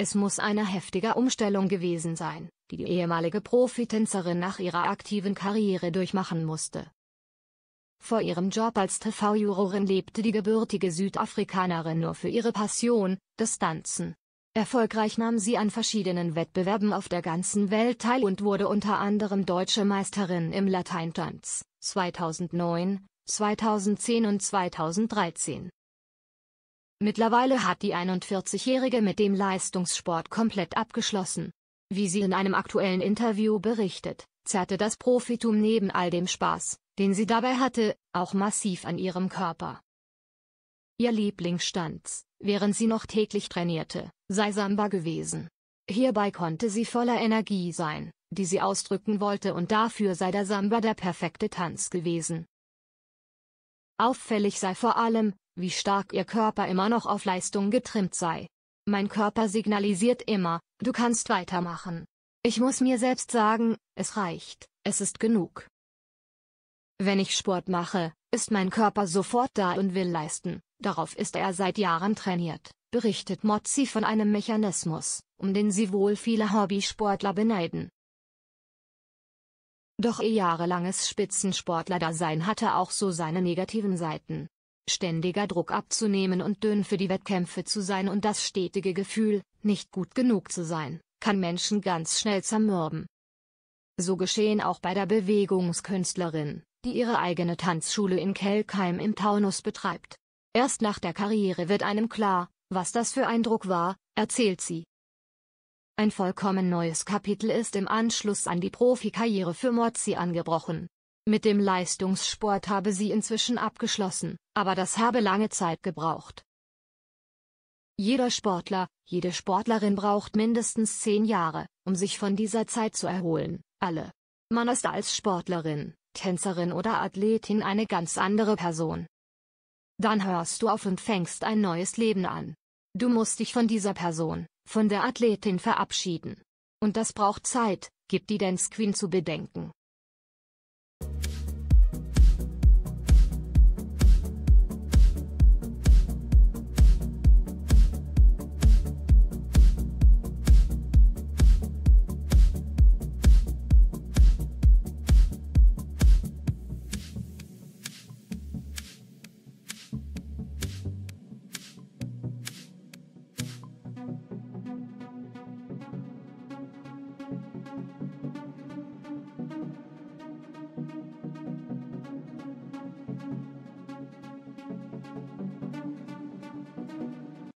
Es muss eine heftige Umstellung gewesen sein, die die ehemalige Profitänzerin nach ihrer aktiven Karriere durchmachen musste. Vor ihrem Job als TV-Jurorin lebte die gebürtige Südafrikanerin nur für ihre Passion, das Tanzen. Erfolgreich nahm sie an verschiedenen Wettbewerben auf der ganzen Welt teil und wurde unter anderem deutsche Meisterin im Lateintanz 2009, 2010 und 2013. Mittlerweile hat die 41-Jährige mit dem Leistungssport komplett abgeschlossen. Wie sie in einem aktuellen Interview berichtet, zerrte das Profitum neben all dem Spaß, den sie dabei hatte, auch massiv an ihrem Körper. Ihr Lieblingsstanz, während sie noch täglich trainierte, sei Samba gewesen. Hierbei konnte sie voller Energie sein, die sie ausdrücken wollte und dafür sei der Samba der perfekte Tanz gewesen. Auffällig sei vor allem, wie stark ihr Körper immer noch auf Leistung getrimmt sei. Mein Körper signalisiert immer, du kannst weitermachen. Ich muss mir selbst sagen, es reicht, es ist genug. Wenn ich Sport mache, ist mein Körper sofort da und will leisten, darauf ist er seit Jahren trainiert, berichtet Mozzi von einem Mechanismus, um den sie wohl viele Hobbysportler beneiden. Doch ihr jahrelanges Spitzensportlerdasein hatte auch so seine negativen Seiten ständiger Druck abzunehmen und dünn für die Wettkämpfe zu sein und das stetige Gefühl, nicht gut genug zu sein, kann Menschen ganz schnell zermürben. So geschehen auch bei der Bewegungskünstlerin, die ihre eigene Tanzschule in Kelkheim im Taunus betreibt. Erst nach der Karriere wird einem klar, was das für ein Druck war, erzählt sie. Ein vollkommen neues Kapitel ist im Anschluss an die Profikarriere für Mozzi angebrochen. Mit dem Leistungssport habe sie inzwischen abgeschlossen, aber das habe lange Zeit gebraucht. Jeder Sportler, jede Sportlerin braucht mindestens zehn Jahre, um sich von dieser Zeit zu erholen, alle. Man ist als Sportlerin, Tänzerin oder Athletin eine ganz andere Person. Dann hörst du auf und fängst ein neues Leben an. Du musst dich von dieser Person, von der Athletin verabschieden. Und das braucht Zeit, gibt die Dance Queen zu bedenken.